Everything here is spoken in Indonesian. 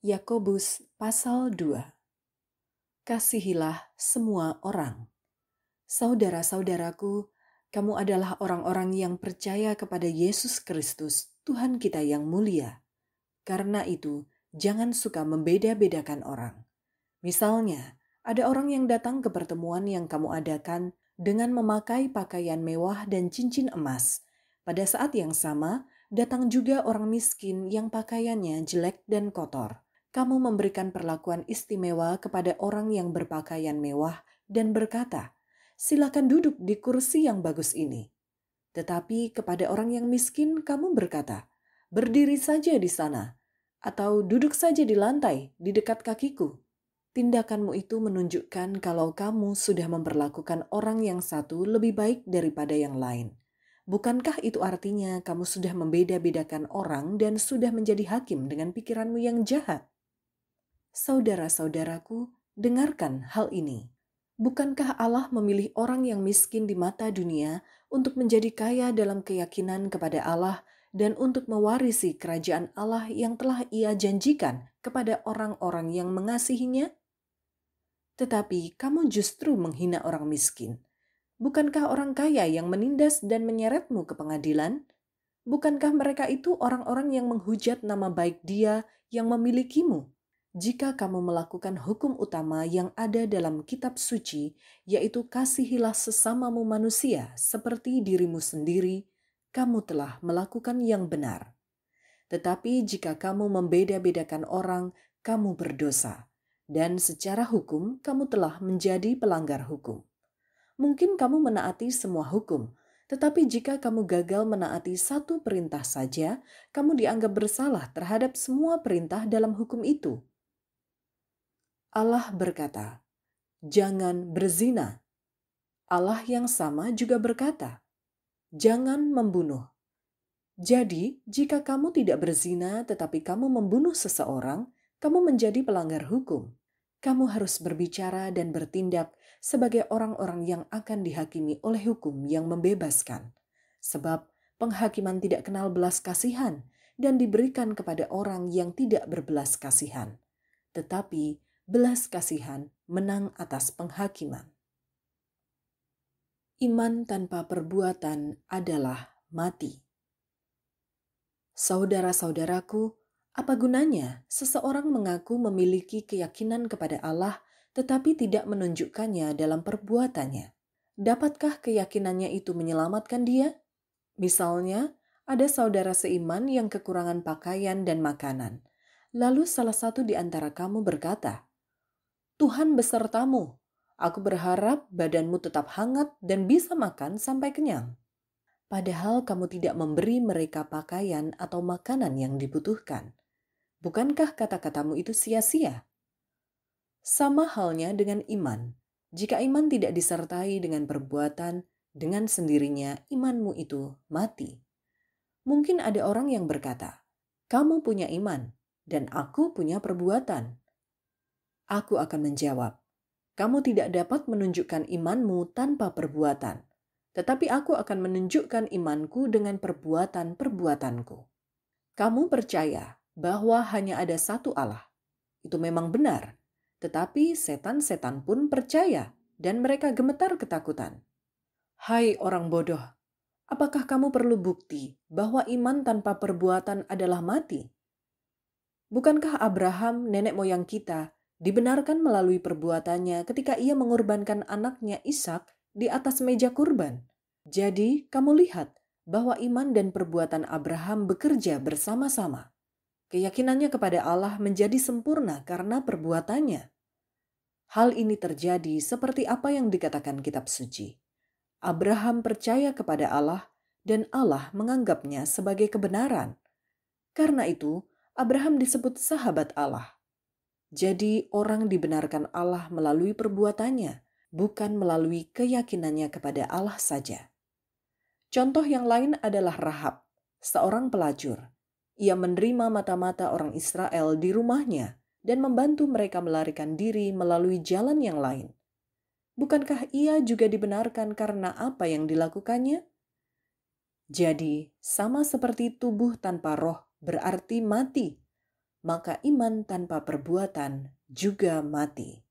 Yakobus pasal 2 Kasihilah semua orang. Saudara-saudaraku, kamu adalah orang-orang yang percaya kepada Yesus Kristus, Tuhan kita yang mulia. Karena itu, jangan suka membeda-bedakan orang. Misalnya, ada orang yang datang ke pertemuan yang kamu adakan dengan memakai pakaian mewah dan cincin emas. Pada saat yang sama, datang juga orang miskin yang pakaiannya jelek dan kotor kamu memberikan perlakuan istimewa kepada orang yang berpakaian mewah dan berkata, "Silakan duduk di kursi yang bagus ini." Tetapi kepada orang yang miskin, kamu berkata, "Berdiri saja di sana," atau "Duduk saja di lantai di dekat kakiku." Tindakanmu itu menunjukkan kalau kamu sudah memperlakukan orang yang satu lebih baik daripada yang lain. Bukankah itu artinya kamu sudah membeda-bedakan orang dan sudah menjadi hakim dengan pikiranmu yang jahat? Saudara-saudaraku, dengarkan hal ini. Bukankah Allah memilih orang yang miskin di mata dunia untuk menjadi kaya dalam keyakinan kepada Allah dan untuk mewarisi kerajaan Allah yang telah Ia janjikan kepada orang-orang yang mengasihinya? Tetapi kamu justru menghina orang miskin. Bukankah orang kaya yang menindas dan menyeretmu ke pengadilan? Bukankah mereka itu orang-orang yang menghujat nama baik Dia yang memilikimu? jika kamu melakukan hukum utama yang ada dalam kitab suci, yaitu kasihilah sesamamu manusia seperti dirimu sendiri, kamu telah melakukan yang benar. Tetapi jika kamu membeda-bedakan orang, kamu berdosa, dan secara hukum kamu telah menjadi pelanggar hukum. Mungkin kamu menaati semua hukum, tetapi jika kamu gagal menaati satu perintah saja, kamu dianggap bersalah terhadap semua perintah dalam hukum itu Allah berkata, "Jangan berzina." Allah yang sama juga berkata, "Jangan membunuh." Jadi, jika kamu tidak berzina tetapi kamu membunuh seseorang, kamu menjadi pelanggar hukum. Kamu harus berbicara dan bertindak sebagai orang-orang yang akan dihakimi oleh hukum yang membebaskan, sebab penghakiman tidak kenal belas kasihan dan diberikan kepada orang yang tidak berbelas kasihan. Tetapi belas kasihan menang atas penghakiman. Iman tanpa perbuatan adalah mati. Saudara-saudaraku, apa gunanya seseorang mengaku memiliki keyakinan kepada Allah tetapi tidak menunjukkannya dalam perbuatannya? Dapatkah keyakinannya itu menyelamatkan dia? Misalnya, ada saudara seiman yang kekurangan pakaian dan makanan. Lalu salah satu di antara kamu berkata, Tuhan besertamu. Aku berharap badanmu tetap hangat dan bisa makan sampai kenyang. Padahal kamu tidak memberi mereka pakaian atau makanan yang dibutuhkan. Bukankah kata-katamu itu sia-sia? Sama halnya dengan iman. Jika iman tidak disertai dengan perbuatan, dengan sendirinya imanmu itu mati. Mungkin ada orang yang berkata, "Kamu punya iman, dan aku punya perbuatan." Aku akan menjawab, kamu tidak dapat menunjukkan imanmu tanpa perbuatan, tetapi aku akan menunjukkan imanku dengan perbuatan-perbuatanku. Kamu percaya bahwa hanya ada satu Allah. Itu memang benar, tetapi setan-setan pun percaya dan mereka gemetar ketakutan. Hai orang bodoh, apakah kamu perlu bukti bahwa iman tanpa perbuatan adalah mati? Bukankah Abraham, nenek moyang kita, dibenarkan melalui perbuatannya ketika ia mengorbankan anaknya Ishak di atas meja kurban. Jadi, kamu lihat bahwa iman dan perbuatan Abraham bekerja bersama-sama. Keyakinannya kepada Allah menjadi sempurna karena perbuatannya. Hal ini terjadi seperti apa yang dikatakan kitab suci. Abraham percaya kepada Allah dan Allah menganggapnya sebagai kebenaran. Karena itu, Abraham disebut sahabat Allah. Jadi, orang dibenarkan Allah melalui perbuatannya, bukan melalui keyakinannya kepada Allah saja. Contoh yang lain adalah Rahab, seorang pelacur. Ia menerima mata-mata orang Israel di rumahnya dan membantu mereka melarikan diri melalui jalan yang lain. Bukankah ia juga dibenarkan karena apa yang dilakukannya? Jadi, sama seperti tubuh tanpa roh berarti mati maka iman tanpa perbuatan juga mati.